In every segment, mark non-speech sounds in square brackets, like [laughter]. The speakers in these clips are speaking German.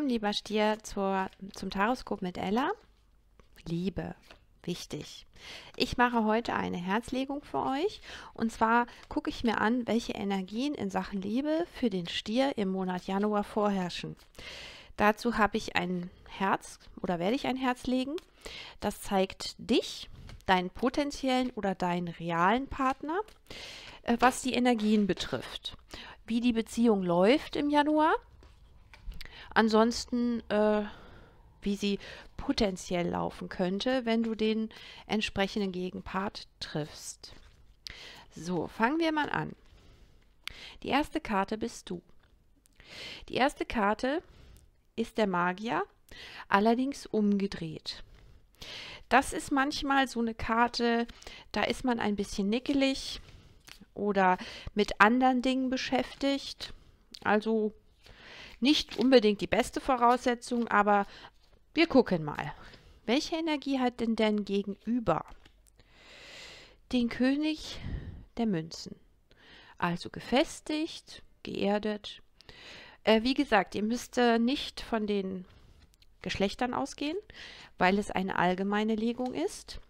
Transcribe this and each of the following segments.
willkommen, lieber Stier, zur, zum Taroskop mit Ella. Liebe, wichtig. Ich mache heute eine Herzlegung für euch und zwar gucke ich mir an, welche Energien in Sachen Liebe für den Stier im Monat Januar vorherrschen. Dazu habe ich ein Herz oder werde ich ein Herz legen. Das zeigt dich, deinen potenziellen oder deinen realen Partner, äh, was die Energien betrifft, wie die Beziehung läuft im Januar ansonsten, äh, wie sie potenziell laufen könnte, wenn du den entsprechenden Gegenpart triffst. So, fangen wir mal an. Die erste Karte bist du. Die erste Karte ist der Magier, allerdings umgedreht. Das ist manchmal so eine Karte, da ist man ein bisschen nickelig oder mit anderen Dingen beschäftigt. Also nicht unbedingt die beste Voraussetzung, aber wir gucken mal. Welche Energie hat denn dein Gegenüber? Den König der Münzen. Also gefestigt, geerdet. Äh, wie gesagt, ihr müsst äh, nicht von den Geschlechtern ausgehen, weil es eine allgemeine Legung ist.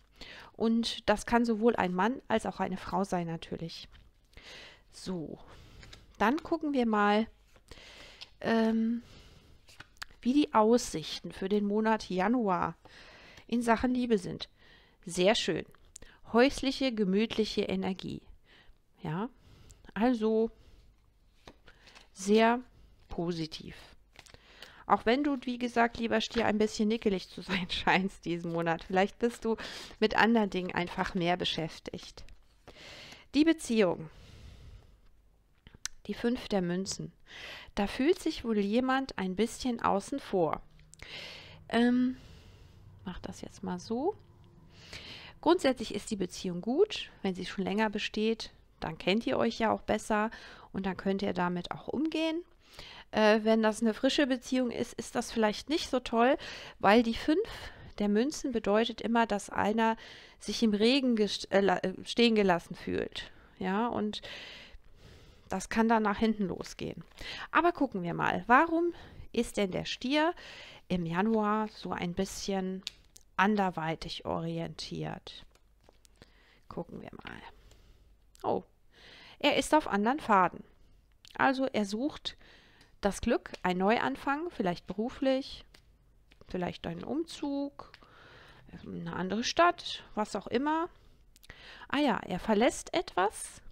Und das kann sowohl ein Mann als auch eine Frau sein natürlich. So, dann gucken wir mal, ähm, wie die Aussichten für den Monat Januar in Sachen Liebe sind. Sehr schön. Häusliche, gemütliche Energie. Ja, also sehr positiv. Auch wenn du, wie gesagt, lieber Stier, ein bisschen nickelig zu sein [laughs] scheinst diesen Monat. Vielleicht bist du mit anderen Dingen einfach mehr beschäftigt. Die Beziehung. Die fünf der Münzen. Da fühlt sich wohl jemand ein bisschen außen vor. Ähm, mach das jetzt mal so. Grundsätzlich ist die Beziehung gut. Wenn sie schon länger besteht, dann kennt ihr euch ja auch besser und dann könnt ihr damit auch umgehen. Äh, wenn das eine frische Beziehung ist, ist das vielleicht nicht so toll, weil die fünf der Münzen bedeutet immer, dass einer sich im Regen äh, äh, stehen gelassen fühlt. Ja, und das kann dann nach hinten losgehen. Aber gucken wir mal, warum ist denn der Stier im Januar so ein bisschen anderweitig orientiert? Gucken wir mal. Oh, er ist auf anderen Faden. Also er sucht das Glück, ein Neuanfang, vielleicht beruflich, vielleicht einen Umzug, eine andere Stadt, was auch immer. Ah ja, er verlässt etwas,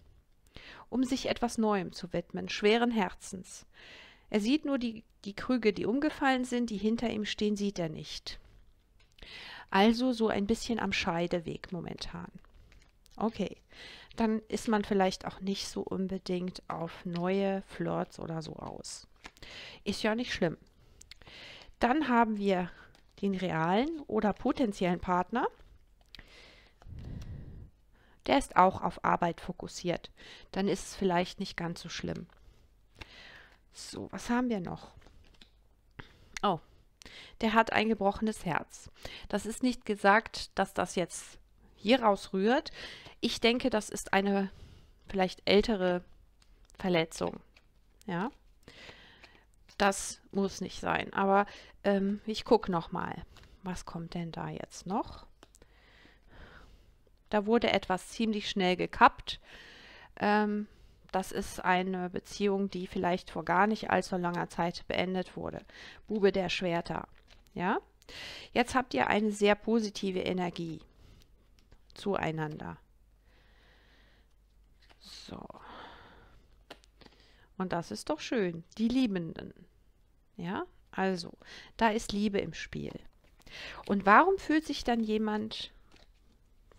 um sich etwas Neuem zu widmen, schweren Herzens. Er sieht nur die, die Krüge, die umgefallen sind, die hinter ihm stehen, sieht er nicht. Also so ein bisschen am Scheideweg momentan. Okay, dann ist man vielleicht auch nicht so unbedingt auf neue Flirts oder so aus. Ist ja nicht schlimm. Dann haben wir den realen oder potenziellen Partner der ist auch auf Arbeit fokussiert. Dann ist es vielleicht nicht ganz so schlimm. So, was haben wir noch? Oh, der hat ein gebrochenes Herz. Das ist nicht gesagt, dass das jetzt hieraus rührt. Ich denke, das ist eine vielleicht ältere Verletzung. Ja, das muss nicht sein. Aber ähm, ich gucke nochmal. Was kommt denn da jetzt noch? Da wurde etwas ziemlich schnell gekappt. Ähm, das ist eine Beziehung, die vielleicht vor gar nicht allzu langer Zeit beendet wurde. Bube der Schwerter. Ja? Jetzt habt ihr eine sehr positive Energie zueinander. So. Und das ist doch schön. Die Liebenden. Ja, also, da ist Liebe im Spiel. Und warum fühlt sich dann jemand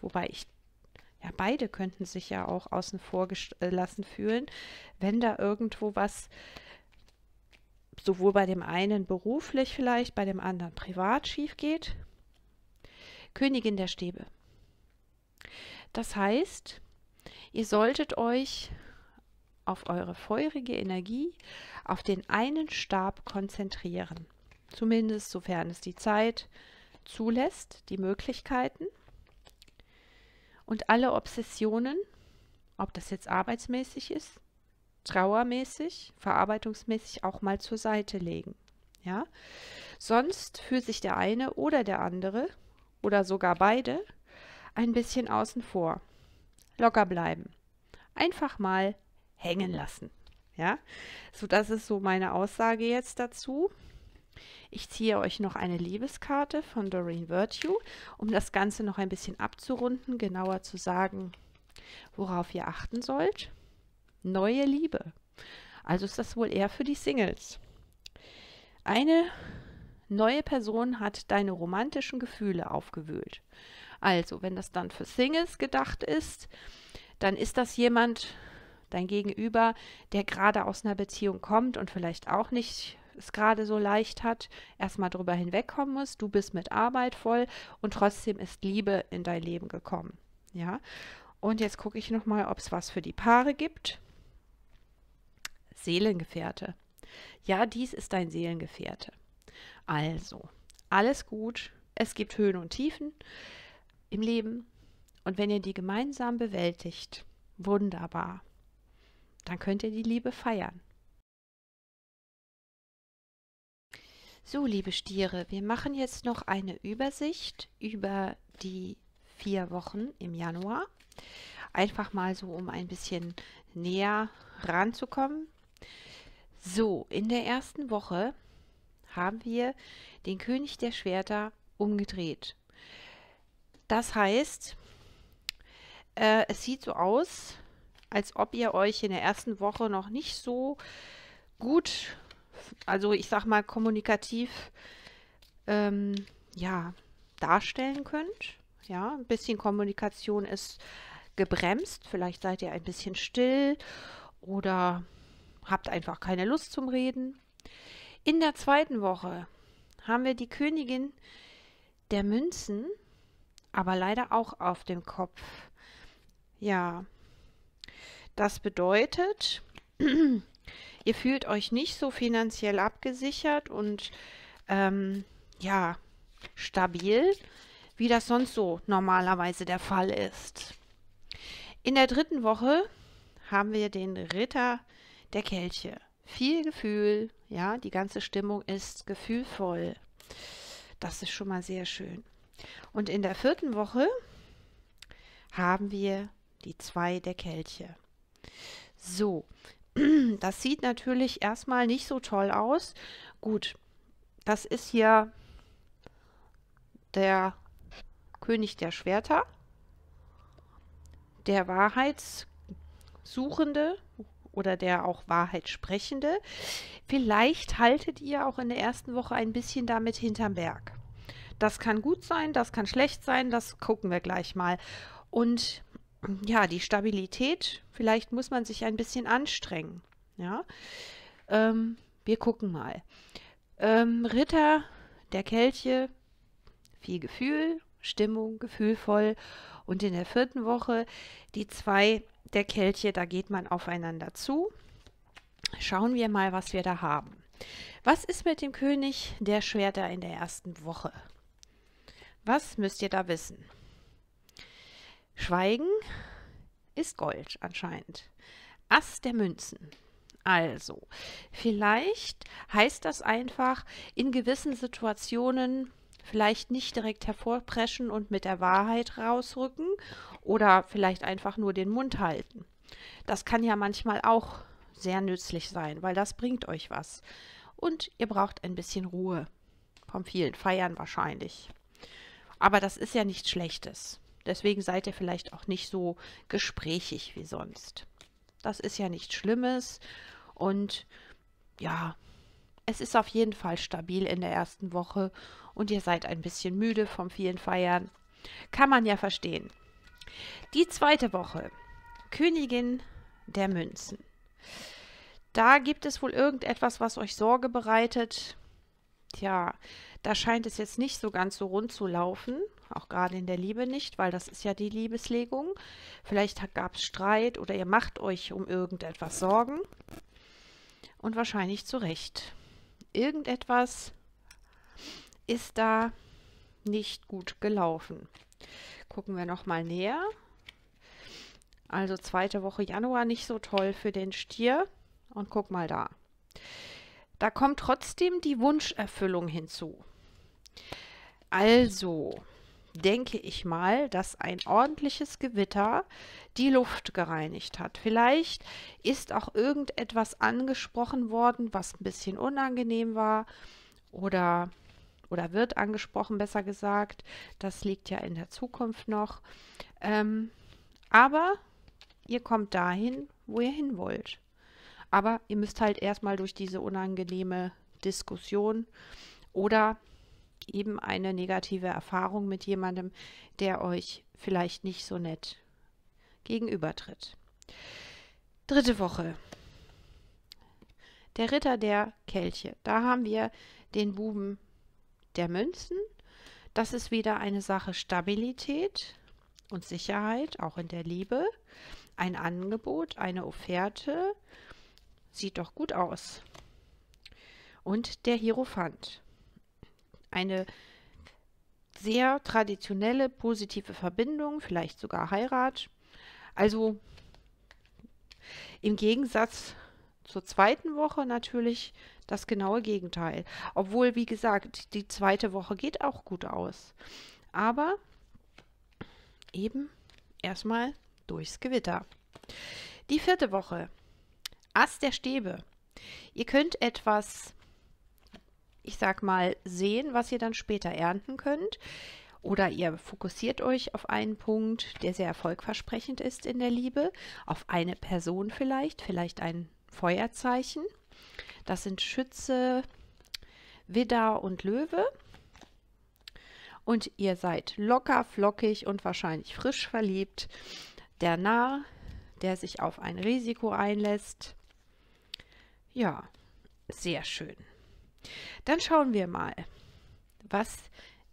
wobei ich ja, beide könnten sich ja auch außen vor gelassen äh, fühlen, wenn da irgendwo was sowohl bei dem einen beruflich vielleicht, bei dem anderen privat schief geht. Königin der Stäbe. Das heißt, ihr solltet euch auf eure feurige Energie, auf den einen Stab konzentrieren. Zumindest sofern es die Zeit zulässt, die Möglichkeiten. Und alle Obsessionen, ob das jetzt arbeitsmäßig ist, trauermäßig, verarbeitungsmäßig auch mal zur Seite legen. Ja? Sonst fühlt sich der eine oder der andere oder sogar beide ein bisschen außen vor. Locker bleiben. Einfach mal hängen lassen. Ja? So, das ist so meine Aussage jetzt dazu. Ich ziehe euch noch eine Liebeskarte von Doreen Virtue, um das Ganze noch ein bisschen abzurunden, genauer zu sagen, worauf ihr achten sollt. Neue Liebe. Also ist das wohl eher für die Singles. Eine neue Person hat deine romantischen Gefühle aufgewühlt. Also, wenn das dann für Singles gedacht ist, dann ist das jemand, dein Gegenüber, der gerade aus einer Beziehung kommt und vielleicht auch nicht es gerade so leicht hat, erstmal drüber hinwegkommen muss. Du bist mit Arbeit voll und trotzdem ist Liebe in dein Leben gekommen. Ja. Und jetzt gucke ich nochmal, ob es was für die Paare gibt. Seelengefährte. Ja, dies ist dein Seelengefährte. Also, alles gut. Es gibt Höhen und Tiefen im Leben. Und wenn ihr die gemeinsam bewältigt, wunderbar, dann könnt ihr die Liebe feiern. So, liebe Stiere, wir machen jetzt noch eine Übersicht über die vier Wochen im Januar. Einfach mal so, um ein bisschen näher ranzukommen. So, in der ersten Woche haben wir den König der Schwerter umgedreht. Das heißt, äh, es sieht so aus, als ob ihr euch in der ersten Woche noch nicht so gut also ich sag mal, kommunikativ ähm, ja, darstellen könnt. Ja, ein bisschen Kommunikation ist gebremst. Vielleicht seid ihr ein bisschen still oder habt einfach keine Lust zum Reden. In der zweiten Woche haben wir die Königin der Münzen, aber leider auch auf dem Kopf. Ja, das bedeutet, [clears throat] ihr fühlt euch nicht so finanziell abgesichert und ähm, ja, stabil, wie das sonst so normalerweise der Fall ist. In der dritten Woche haben wir den Ritter der Kelche. Viel Gefühl, ja, die ganze Stimmung ist gefühlvoll. Das ist schon mal sehr schön. Und in der vierten Woche haben wir die zwei der Kelche. So, [clears throat] Das sieht natürlich erstmal nicht so toll aus. Gut, das ist hier der König der Schwerter, der Wahrheitssuchende oder der auch Wahrheitssprechende. Vielleicht haltet ihr auch in der ersten Woche ein bisschen damit hinterm Berg. Das kann gut sein, das kann schlecht sein, das gucken wir gleich mal. Und ja, die Stabilität, vielleicht muss man sich ein bisschen anstrengen. Ja, ähm, wir gucken mal. Ähm, Ritter der Kelche, viel Gefühl, Stimmung, gefühlvoll. Und in der vierten Woche die zwei der Kelche, da geht man aufeinander zu. Schauen wir mal, was wir da haben. Was ist mit dem König der Schwerter in der ersten Woche? Was müsst ihr da wissen? Schweigen ist Gold anscheinend. Ass der Münzen. Also, vielleicht heißt das einfach in gewissen Situationen vielleicht nicht direkt hervorpreschen und mit der Wahrheit rausrücken oder vielleicht einfach nur den Mund halten. Das kann ja manchmal auch sehr nützlich sein, weil das bringt euch was. Und ihr braucht ein bisschen Ruhe. Vom vielen Feiern wahrscheinlich. Aber das ist ja nichts Schlechtes. Deswegen seid ihr vielleicht auch nicht so gesprächig wie sonst. Das ist ja nichts Schlimmes und ja, es ist auf jeden Fall stabil in der ersten Woche und ihr seid ein bisschen müde vom vielen Feiern. Kann man ja verstehen. Die zweite Woche. Königin der Münzen. Da gibt es wohl irgendetwas, was euch Sorge bereitet. Tja, da scheint es jetzt nicht so ganz so rund zu laufen. Auch gerade in der Liebe nicht, weil das ist ja die Liebeslegung. Vielleicht gab es Streit oder ihr macht euch um irgendetwas Sorgen. Und wahrscheinlich zu Recht. Irgendetwas ist da nicht gut gelaufen. Gucken wir nochmal näher. Also zweite Woche Januar nicht so toll für den Stier. Und guck mal da. Da kommt trotzdem die Wunscherfüllung hinzu. Also, denke ich mal, dass ein ordentliches Gewitter die Luft gereinigt hat. Vielleicht ist auch irgendetwas angesprochen worden, was ein bisschen unangenehm war oder, oder wird angesprochen, besser gesagt. Das liegt ja in der Zukunft noch. Ähm, aber ihr kommt dahin, wo ihr hin wollt. Aber ihr müsst halt erstmal durch diese unangenehme Diskussion oder eben eine negative Erfahrung mit jemandem, der euch vielleicht nicht so nett gegenübertritt. Dritte Woche. Der Ritter der Kelche. Da haben wir den Buben der Münzen. Das ist wieder eine Sache Stabilität und Sicherheit, auch in der Liebe. Ein Angebot, eine Offerte. Sieht doch gut aus. Und der Hierophant eine sehr traditionelle, positive Verbindung, vielleicht sogar Heirat. Also im Gegensatz zur zweiten Woche natürlich das genaue Gegenteil. Obwohl, wie gesagt, die zweite Woche geht auch gut aus. Aber eben erstmal durchs Gewitter. Die vierte Woche. Ass der Stäbe. Ihr könnt etwas ich sag mal, sehen, was ihr dann später ernten könnt. Oder ihr fokussiert euch auf einen Punkt, der sehr erfolgversprechend ist in der Liebe, auf eine Person vielleicht, vielleicht ein Feuerzeichen. Das sind Schütze, Widder und Löwe. Und ihr seid locker, flockig und wahrscheinlich frisch verliebt. Der Narr, der sich auf ein Risiko einlässt. Ja, sehr schön. Dann schauen wir mal, was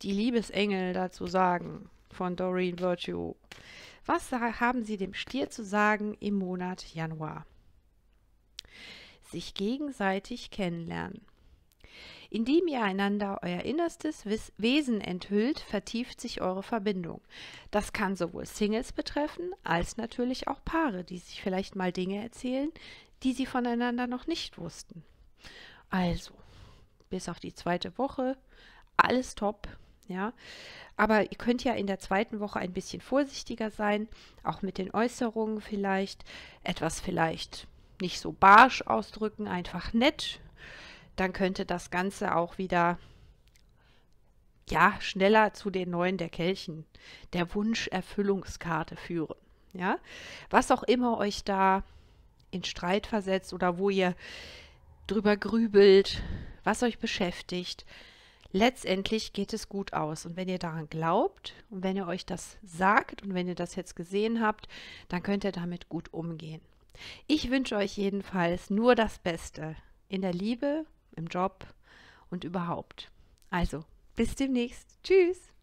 die Liebesengel dazu sagen von Doreen Virtue. Was haben sie dem Stier zu sagen im Monat Januar? Sich gegenseitig kennenlernen. Indem ihr einander euer innerstes Wesen enthüllt, vertieft sich eure Verbindung. Das kann sowohl Singles betreffen, als natürlich auch Paare, die sich vielleicht mal Dinge erzählen, die sie voneinander noch nicht wussten. Also, bis auf die zweite Woche. Alles top. Ja, aber ihr könnt ja in der zweiten Woche ein bisschen vorsichtiger sein, auch mit den Äußerungen vielleicht, etwas vielleicht nicht so barsch ausdrücken, einfach nett. Dann könnte das Ganze auch wieder ja, schneller zu den neuen der Kelchen, der Wunscherfüllungskarte führen. Ja, was auch immer euch da in Streit versetzt oder wo ihr drüber grübelt, was euch beschäftigt. Letztendlich geht es gut aus. Und wenn ihr daran glaubt und wenn ihr euch das sagt und wenn ihr das jetzt gesehen habt, dann könnt ihr damit gut umgehen. Ich wünsche euch jedenfalls nur das Beste in der Liebe, im Job und überhaupt. Also, bis demnächst. Tschüss.